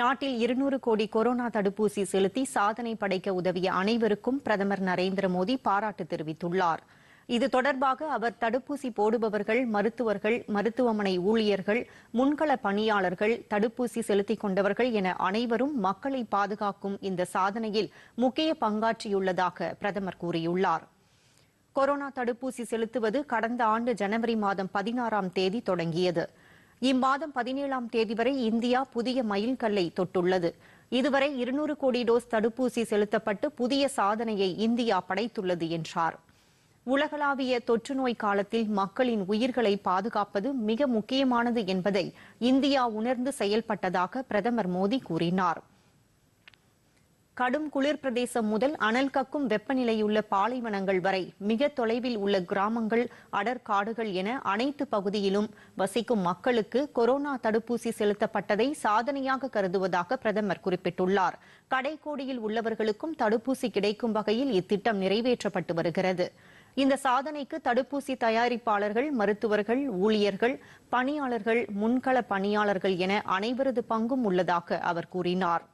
நாட்டில் இருநூறு கோடி கொரோனா தடுப்பூசி செலுத்தி சாதனை படைக்க உதவிய அனைவருக்கும் பிரதமர் நரேந்திர மோடி பாராட்டு தெரிவித்துள்ளார் இது தொடர்பாக அவர் தடுப்பூசி போடுபவர்கள் மருத்துவர்கள் மருத்துவமனை ஊழியர்கள் முன்கள பணியாளர்கள் தடுப்பூசி செலுத்திக் கொண்டவர்கள் என அனைவரும் மக்களை பாதுகாக்கும் இந்த சாதனையில் முக்கிய பங்காற்றியுள்ளதாக பிரதமர் கூறியுள்ளார் கொரோனா தடுப்பூசி செலுத்துவது கடந்த ஆண்டு ஜனவரி மாதம் பதினாறாம் தேதி தொடங்கியது இம்மாதம் பதினேழாம் தேதி வரை இந்தியா புதிய மைல்கல்லை தொட்டுள்ளது இதுவரை இருநூறு கோடி டோஸ் தடுப்பூசி செலுத்தப்பட்டு புதிய சாதனையை இந்தியா படைத்துள்ளது என்றார் உலகளாவிய தொற்று நோய் காலத்தில் மக்களின் உயிர்களை பாதுகாப்பது மிக முக்கியமானது என்பதை இந்தியா உணர்ந்து செயல்பட்டதாக பிரதமர் மோடி கூறினாா் கடும் குளிர் பிரதேசம் முதல் அனல் கக்கும் வெப்பநிலையுள்ள பாலைவனங்கள் வரை மிக தொலைவில் உள்ள கிராமங்கள் அடர்காடுகள் என அனைத்து பகுதியிலும் வசிக்கும் மக்களுக்கு கொரோனா தடுப்பூசி செலுத்தப்பட்டதை சாதனையாக கருதுவதாக பிரதமர் குறிப்பிட்டுள்ளார் கடைக்கோடியில் உள்ளவர்களுக்கும் தடுப்பூசி கிடைக்கும் வகையில் இத்திட்டம் நிறைவேற்றப்பட்டு வருகிறது இந்த சாதனைக்கு தடுப்பூசி தயாரிப்பாளர்கள் மருத்துவர்கள் ஊழியர்கள் பணியாளர்கள் முன்கள பணியாளர்கள் என அனைவரது பங்கும் உள்ளதாக அவர் கூறினார்